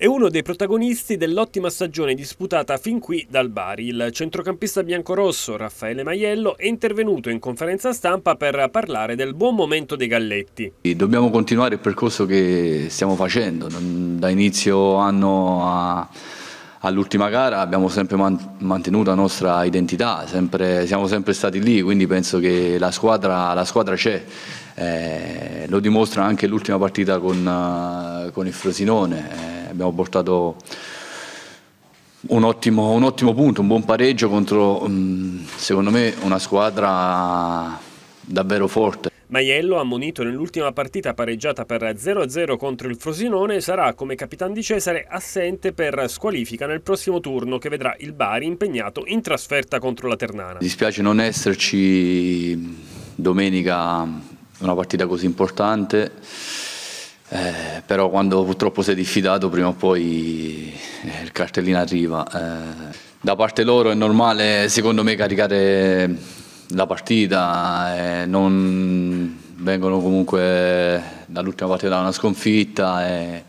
È uno dei protagonisti dell'ottima stagione disputata fin qui dal Bari. Il centrocampista biancorosso Raffaele Maiello è intervenuto in conferenza stampa per parlare del buon momento dei Galletti. Dobbiamo continuare il percorso che stiamo facendo. Da inizio anno all'ultima gara abbiamo sempre mantenuto la nostra identità, sempre, siamo sempre stati lì, quindi penso che la squadra c'è. Eh, lo dimostra anche l'ultima partita con, con il Frosinone. Eh, abbiamo portato un ottimo, un ottimo, punto, un buon pareggio contro, mm, secondo me, una squadra davvero forte. Maiello, ammonito nell'ultima partita pareggiata per 0-0 contro il Frosinone, sarà come capitano di Cesare assente per squalifica nel prossimo turno che vedrà il Bari impegnato in trasferta contro la Ternana. Dispiace non esserci domenica una partita così importante eh, però quando purtroppo sei diffidato prima o poi eh, il cartellino arriva. Eh, da parte loro è normale secondo me caricare la partita, eh, non vengono comunque dall'ultima parte da una sconfitta. Eh.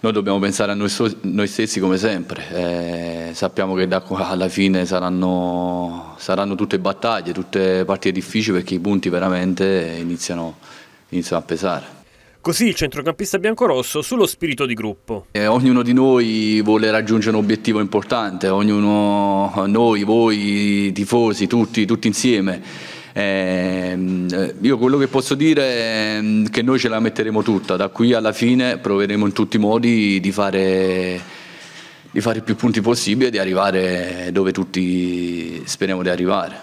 noi dobbiamo pensare a noi, so noi stessi come sempre, eh. sappiamo che da qua alla fine saranno, saranno tutte battaglie, tutte partite difficili perché i punti veramente iniziano, iniziano a pesare. Così il centrocampista biancorosso sullo spirito di gruppo. Eh, ognuno di noi vuole raggiungere un obiettivo importante, ognuno, noi, voi, tifosi, tutti, tutti insieme. Ehm, eh, io quello che posso dire è ehm, che noi ce la metteremo tutta, da qui alla fine proveremo in tutti i modi di fare, di fare più punti possibile e di arrivare dove tutti speriamo di arrivare.